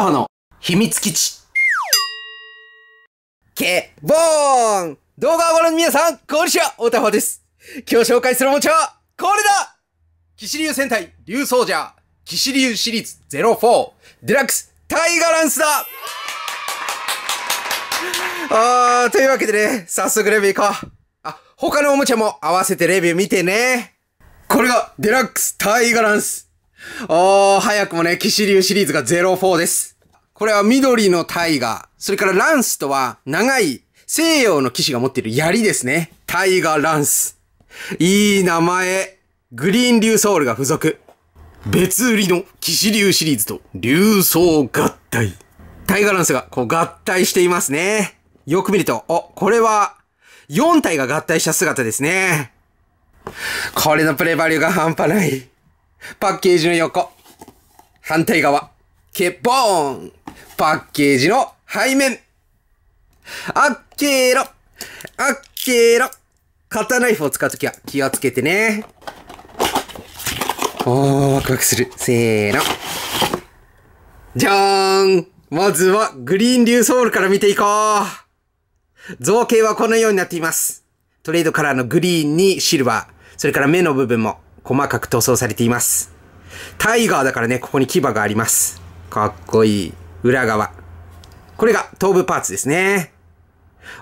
サホの秘密基地。ーン動画をご覧の皆さん、こんにちはオタホです。今日紹介するおもちゃは、これだ騎士流戦隊、竜ソージャー、騎士流シリーズ04、デラックス、タイガランスだあー、というわけでね、早速レビュー行こう。あ、他のおもちゃも合わせてレビュー見てね。これが、デラックス、タイガランス。おー、早くもね、騎士流シリーズが04です。これは緑のタイガー。それからランスとは長い西洋の騎士が持っている槍ですね。タイガーランス。いい名前。グリーン竜ソウルが付属。別売りの騎士流シリーズと流装合体。タイガーランスがこう合体していますね。よく見ると、お、これは4体が合体した姿ですね。これのプレバリューが半端ない。パッケージの横。反対側。ケッポーンパッケージの背面。あっけーろ。あっけーろ。カッターナイフを使うときは気をつけてね。おー、ワクワクする。せーの。じゃーんまずはグリーンリュソウルから見ていこう造形はこのようになっています。トレードカラーのグリーンにシルバー、それから目の部分も細かく塗装されています。タイガーだからね、ここに牙があります。かっこいい。裏側。これが頭部パーツですね。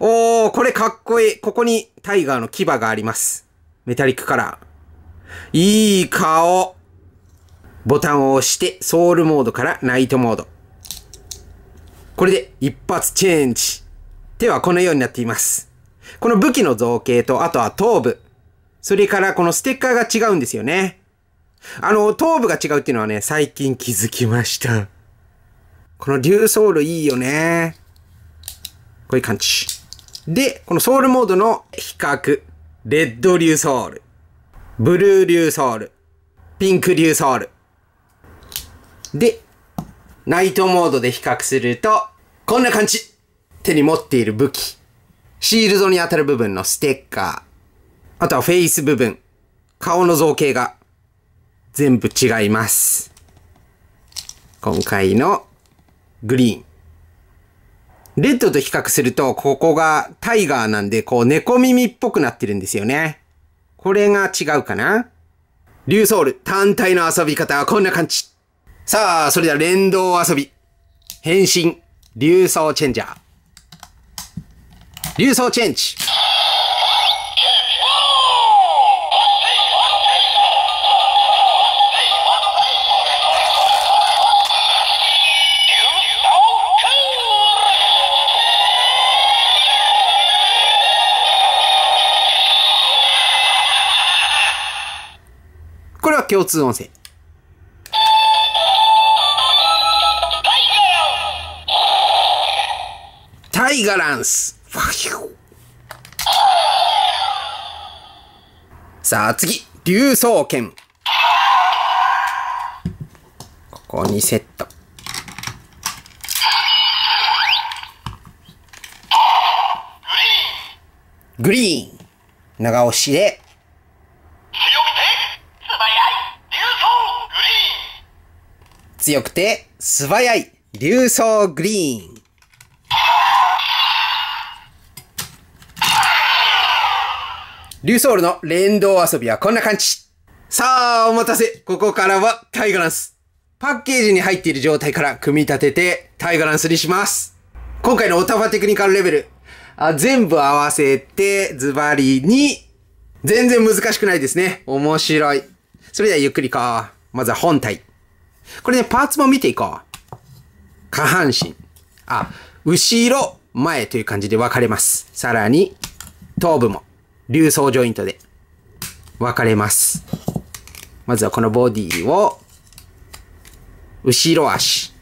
おー、これかっこいい。ここにタイガーの牙があります。メタリックカラー。いい顔。ボタンを押して、ソウルモードからナイトモード。これで一発チェンジ。手はこのようになっています。この武器の造形と、あとは頭部。それからこのステッカーが違うんですよね。あの、頭部が違うっていうのはね、最近気づきました。この竜ソウルいいよね。こういう感じ。で、このソウルモードの比較。レッド竜ソウル。ブルー竜ソウル。ピンク竜ソウル。で、ナイトモードで比較すると、こんな感じ。手に持っている武器。シールドに当たる部分のステッカー。あとはフェイス部分。顔の造形が全部違います。今回のグリーン。レッドと比較すると、ここがタイガーなんで、こう猫耳っぽくなってるんですよね。これが違うかなリュウソウル、単体の遊び方はこんな感じ。さあ、それでは連動遊び。変身、リュソチェンジャー。リュソチェンジ。共通音声。タイガランス。さあ次、竜宗剣。ここにセット。グリーン。長押しで強くて素早い流走グリーン。リューソールの連動遊びはこんな感じ。さあ、お待たせ。ここからはタイガランス。パッケージに入っている状態から組み立ててタイガランスにします。今回のオタバテクニカルレベル。あ全部合わせてズバリに。全然難しくないですね。面白い。それではゆっくりか。まずは本体。これね、パーツも見ていこう。下半身。あ、後ろ、前という感じで分かれます。さらに、頭部も、流層ジョイントで分かれます。まずはこのボディを、後ろ足、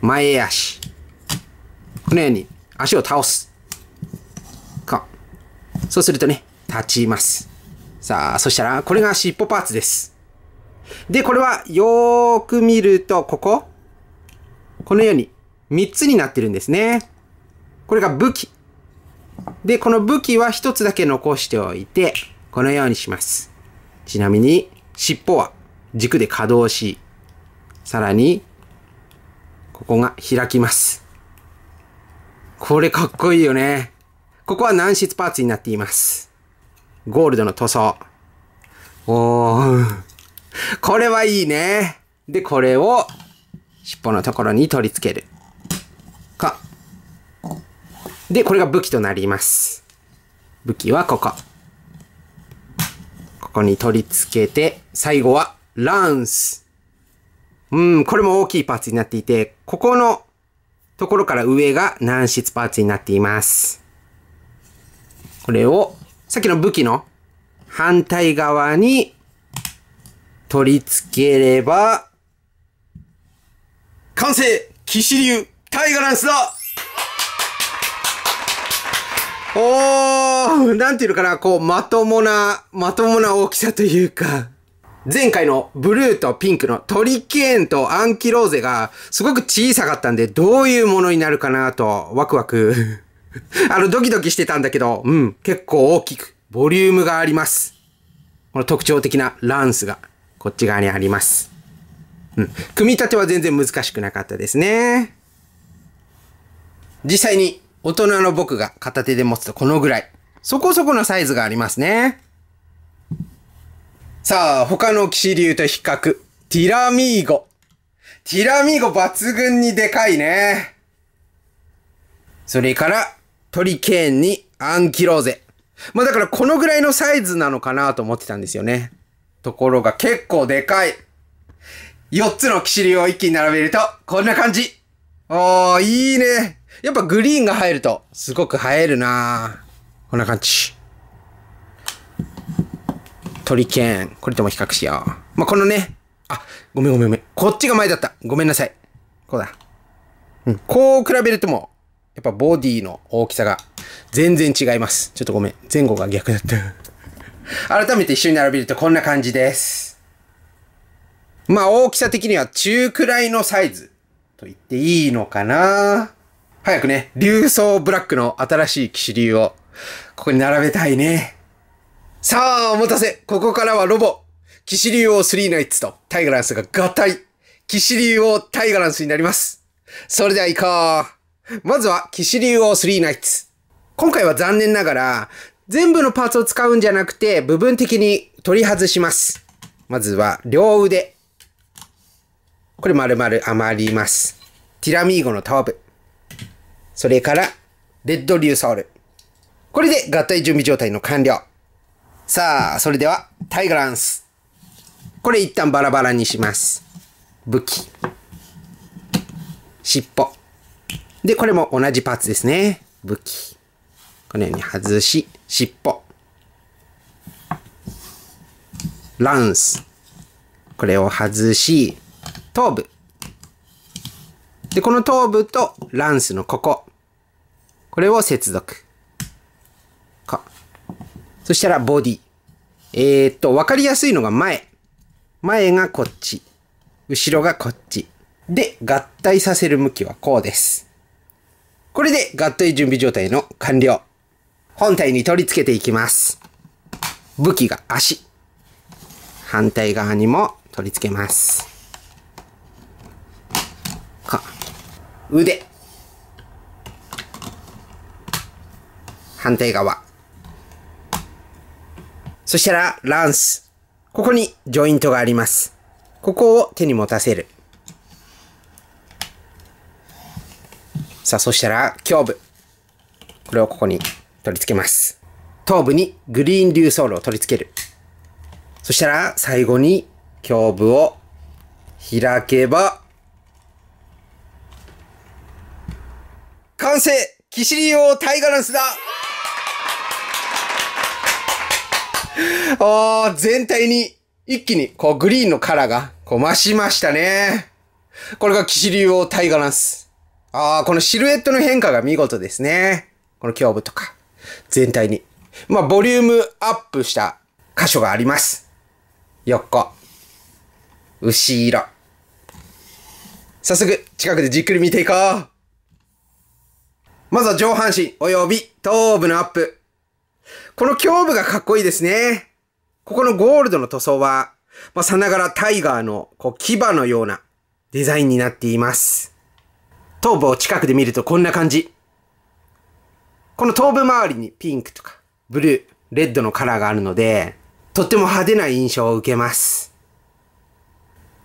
前足、このように足を倒す。か。そうするとね、立ちます。さあ、そしたら、これが尻尾パーツです。で、これはよーく見ると、こここのように3つになってるんですね。これが武器。で、この武器は1つだけ残しておいて、このようにします。ちなみに、尻尾は軸で可動し、さらに、ここが開きます。これかっこいいよね。ここは軟質パーツになっています。ゴールドの塗装。おー。これはいいね。で、これを、尻尾のところに取り付ける。か。で、これが武器となります。武器はここ。ここに取り付けて、最後は、ランス。うん、これも大きいパーツになっていて、ここのところから上が軟質パーツになっています。これを、さっきの武器の反対側に取り付ければ、完成岸流タイガランスだおー、なんていうのかな、こう、まともな、まともな大きさというか、前回のブルーとピンクのトリケーンとアンキローゼがすごく小さかったんで、どういうものになるかなと、ワクワク あの、ドキドキしてたんだけど、うん、結構大きく、ボリュームがあります。この特徴的なランスが。こっち側にあります。うん。組み立ては全然難しくなかったですね。実際に大人の僕が片手で持つとこのぐらい。そこそこのサイズがありますね。さあ、他の騎士流と比較。ティラミーゴ。ティラミーゴ抜群にでかいね。それから、トリケーンにアンキローゼ。まあだからこのぐらいのサイズなのかなと思ってたんですよね。ところが結構でかい。4つのキシリを一気に並べると、こんな感じ。あー、いいね。やっぱグリーンが入ると、すごく映えるなこんな感じ。鳥剣。これとも比較しよう。まあ、このね。あ、ごめんごめんごめん。こっちが前だった。ごめんなさい。こうだ。うん。こう比べるとも、やっぱボディの大きさが全然違います。ちょっとごめん。前後が逆だった。改めて一緒に並べるとこんな感じです。まあ大きさ的には中くらいのサイズと言っていいのかな早くね、流層ブラックの新しい騎士流をここに並べたいね。さあ、お待たせここからはロボ騎士竜王3ナイツとタイガランスが合体騎士竜王タイガランスになります。それでは行こうまずは騎士竜王3ナイツ今回は残念ながら全部のパーツを使うんじゃなくて、部分的に取り外します。まずは、両腕。これ丸々余ります。ティラミーゴの頭部。それから、レッドリューソール。これで合体準備状態の完了。さあ、それでは、タイガランス。これ一旦バラバラにします。武器。尻尾。で、これも同じパーツですね。武器。このように外し、尻尾。ランス。これを外し、頭部。で、この頭部とランスのここ。これを接続。か。そしたらボディ。えー、っと、わかりやすいのが前。前がこっち。後ろがこっち。で、合体させる向きはこうです。これで合体準備状態の完了。本体に取り付けていきます。武器が足。反対側にも取り付けます。か、腕。反対側。そしたら、ランス。ここにジョイントがあります。ここを手に持たせる。さあ、そしたら、胸部。これをここに取り付けます。頭部にグリーン流ソールを取り付ける。そしたら最後に胸部を開けば、完成キシリ用タイガランスだああ、全体に一気にこうグリーンのカラーがこう増しましたね。これがキシリ用タイガランス。ああ、このシルエットの変化が見事ですね。この胸部とか。全体に。まあ、ボリュームアップした箇所があります。横。後ろ。早速、近くでじっくり見ていこう。まずは上半身及び頭部のアップ。この胸部がかっこいいですね。ここのゴールドの塗装は、まあ、さながらタイガーのこう牙のようなデザインになっています。頭部を近くで見るとこんな感じ。この頭部周りにピンクとかブルー、レッドのカラーがあるので、とっても派手な印象を受けます。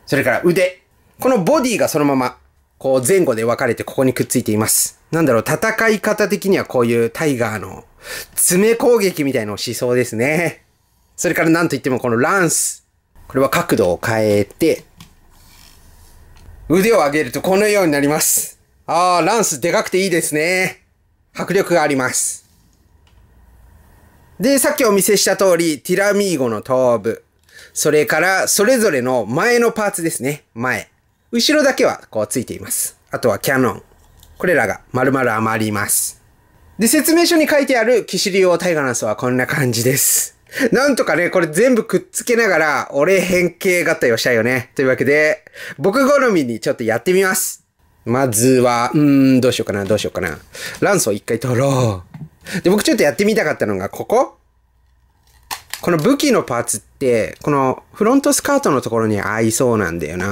それから腕。このボディがそのまま、こう前後で分かれてここにくっついています。なんだろう、戦い方的にはこういうタイガーの爪攻撃みたいのをしそうですね。それからなんといってもこのランス。これは角度を変えて、腕を上げるとこのようになります。あー、ランスでかくていいですね。迫力があります。で、さっきお見せした通り、ティラミーゴの頭部、それからそれぞれの前のパーツですね。前。後ろだけはこうついています。あとはキャノン。これらが丸々余ります。で、説明書に書いてあるキシリオタイガナスはこんな感じです。なんとかね、これ全部くっつけながら、俺変形合体をしたいよね。というわけで、僕好みにちょっとやってみます。まずは、うーん、どうしようかな、どうしようかな。卵巣一回取ろう。で、僕ちょっとやってみたかったのが、こここの武器のパーツって、このフロントスカートのところに合いそうなんだよな。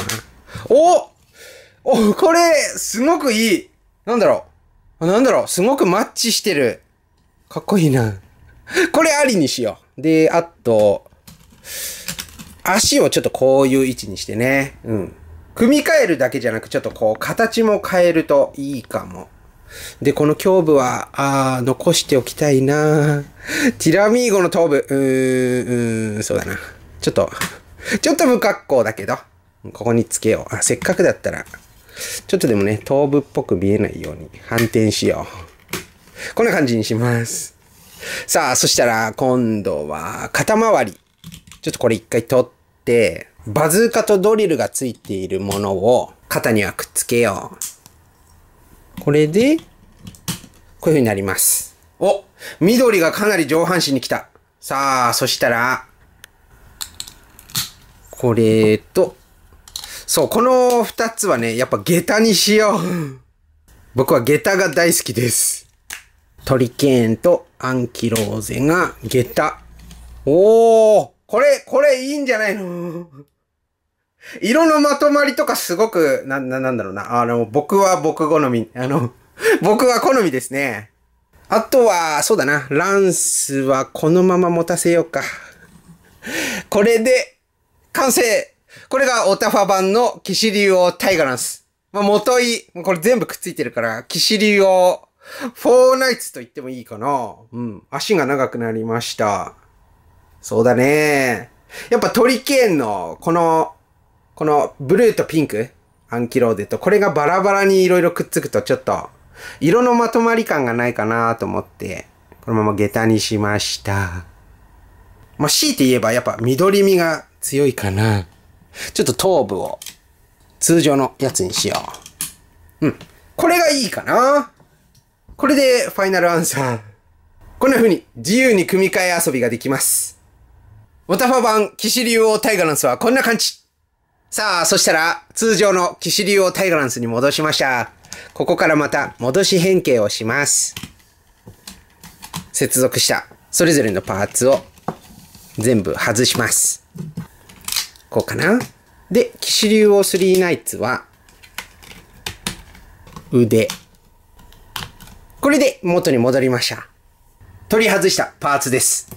おお、これ、すごくいい。なんだろう。なんだろう。すごくマッチしてる。かっこいいな。これありにしよう。で、あと、足をちょっとこういう位置にしてね。うん。組み替えるだけじゃなく、ちょっとこう、形も変えるといいかも。で、この胸部は、あ残しておきたいなティラミーゴの頭部。うーん、そうだな。ちょっと、ちょっと不格好だけど、ここにつけよう。あ、せっかくだったら、ちょっとでもね、頭部っぽく見えないように反転しよう。こんな感じにします。さあ、そしたら、今度は、肩周り。ちょっとこれ一回取って、バズーカとドリルがついているものを肩にはくっつけよう。これで、こういう風になります。お緑がかなり上半身に来た。さあ、そしたら、これと、そう、この二つはね、やっぱ下駄にしよう。僕は下駄が大好きです。トリケーンとアンキローゼが下駄。おーこれ、これいいんじゃないの色のまとまりとかすごく、な、な、なんだろうな。あの、僕は僕好み。あの、僕は好みですね。あとは、そうだな。ランスはこのまま持たせようか。これで、完成これがオタファ版の騎士流オタイガランス。まあ、元い、これ全部くっついてるから、騎士流オ、フォーナイツと言ってもいいかな。うん。足が長くなりました。そうだね。やっぱトリケーンの、この、このブルーとピンク、アンキローデと、これがバラバラに色々くっつくとちょっと、色のまとまり感がないかなと思って、このまま下駄にしました。まあ、強いて言えばやっぱ緑みが強いかな。ちょっと頭部を通常のやつにしよう。うん。これがいいかな。これでファイナルアンサー。こんな風に自由に組み替え遊びができます。オタファ版騎士流王タイガランスはこんな感じ。さあ、そしたら、通常の騎士流をタイガランスに戻しました。ここからまた、戻し変形をします。接続した、それぞれのパーツを、全部外します。こうかな。で、騎士流をスリーナイツは、腕。これで元に戻りました。取り外したパーツです。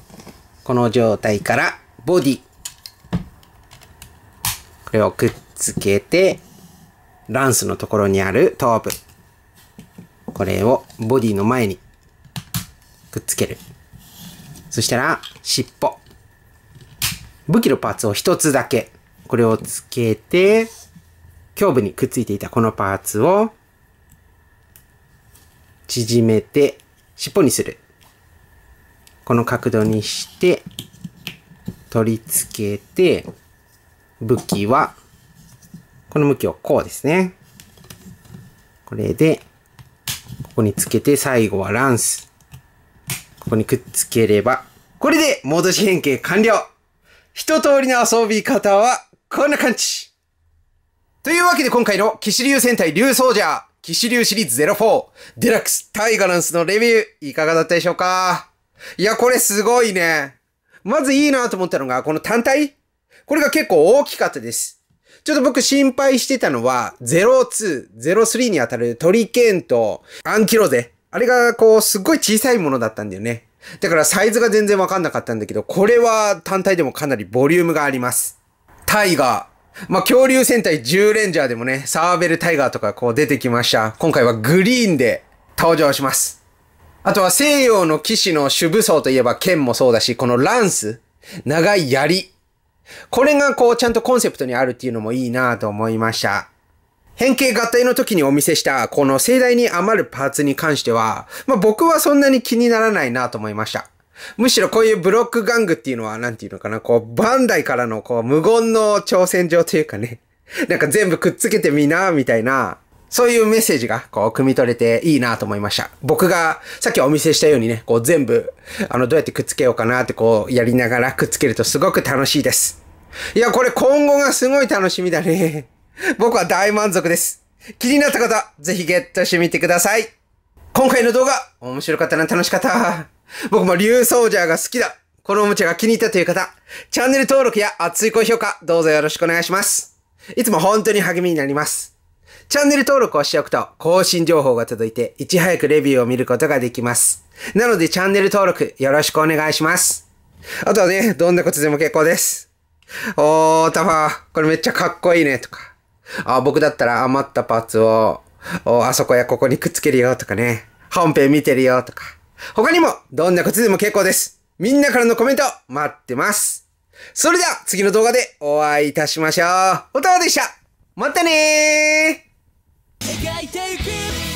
この状態から、ボディ、れをくっつけて、ランスのところにある頭部。これをボディの前にくっつける。そしたら、尻尾。武器のパーツを一つだけ。これをつけて、胸部にくっついていたこのパーツを縮めて尻尾にする。この角度にして取り付けて武器は、この向きをこうですね。これで、ここにつけて、最後はランス。ここにくっつければ、これで戻し変形完了一通りの遊び方は、こんな感じというわけで今回の騎士竜戦隊竜ソージャー、騎士竜シリーズ04、デラックスタイガランスのレビュー、いかがだったでしょうかいや、これすごいね。まずいいなと思ったのが、この単体これが結構大きかったです。ちょっと僕心配してたのは、02、03に当たるトリケンとアンキロゼ。あれがこう、すっごい小さいものだったんだよね。だからサイズが全然わかんなかったんだけど、これは単体でもかなりボリュームがあります。タイガー。まあ、恐竜戦隊10レンジャーでもね、サーベルタイガーとかこう出てきました。今回はグリーンで登場します。あとは西洋の騎士の主武装といえば剣もそうだし、このランス、長い槍。これがこうちゃんとコンセプトにあるっていうのもいいなと思いました。変形合体の時にお見せしたこの盛大に余るパーツに関しては、まあ、僕はそんなに気にならないなと思いました。むしろこういうブロック玩具っていうのは、何て言うのかな、こう、バンダイからのこう、無言の挑戦状というかね、なんか全部くっつけてみな、みたいな、そういうメッセージが、こう、汲み取れていいなと思いました。僕が、さっきお見せしたようにね、こう、全部、あの、どうやってくっつけようかなって、こう、やりながらくっつけるとすごく楽しいです。いや、これ今後がすごい楽しみだね。僕は大満足です。気になった方、ぜひゲットしてみてください。今回の動画、面白かったな、楽しかった。僕も竜ソージャーが好きだ。このおもちゃが気に入ったという方、チャンネル登録や熱い高評価、どうぞよろしくお願いします。いつも本当に励みになります。チャンネル登録をしておくと更新情報が届いていち早くレビューを見ることができます。なのでチャンネル登録よろしくお願いします。あとはね、どんなことでも結構です。おー、タファー、これめっちゃかっこいいね、とか。あ、僕だったら余ったパーツを、あそこやここにくっつけるよ、とかね。本編見てるよ、とか。他にも、どんなことでも結構です。みんなからのコメント、待ってます。それでは、次の動画でお会いいたしましょう。おたわでした。またねー描いていく